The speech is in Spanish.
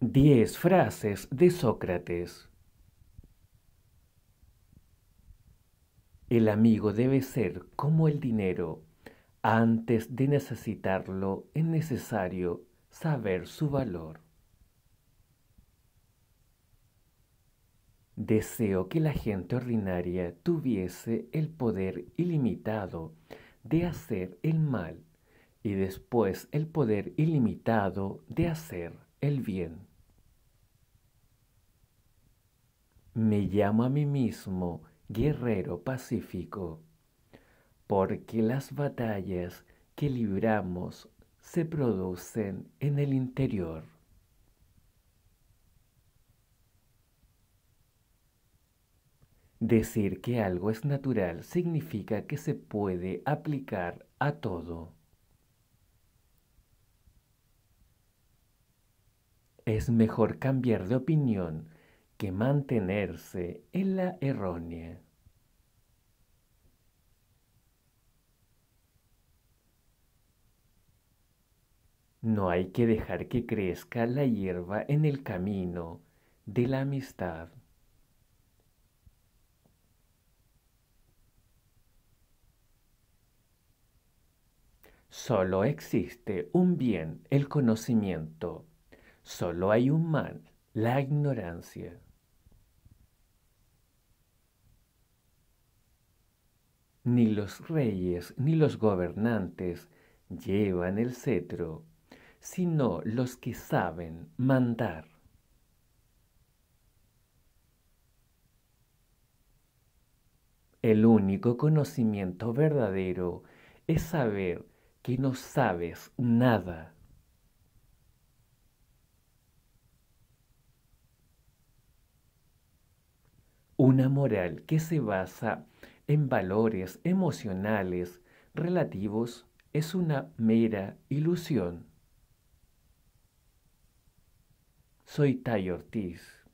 Diez frases de Sócrates. El amigo debe ser como el dinero. Antes de necesitarlo es necesario saber su valor. Deseo que la gente ordinaria tuviese el poder ilimitado de hacer el mal y después el poder ilimitado de hacer el bien. Me llamo a mí mismo guerrero pacífico, porque las batallas que libramos se producen en el interior. Decir que algo es natural significa que se puede aplicar a todo. es mejor cambiar de opinión que mantenerse en la errónea. No hay que dejar que crezca la hierba en el camino de la amistad. Solo existe un bien, el conocimiento, Solo hay un mal, la ignorancia. Ni los reyes ni los gobernantes llevan el cetro, sino los que saben mandar. El único conocimiento verdadero es saber que no sabes nada. Una moral que se basa en valores emocionales relativos es una mera ilusión. Soy Tay Ortiz.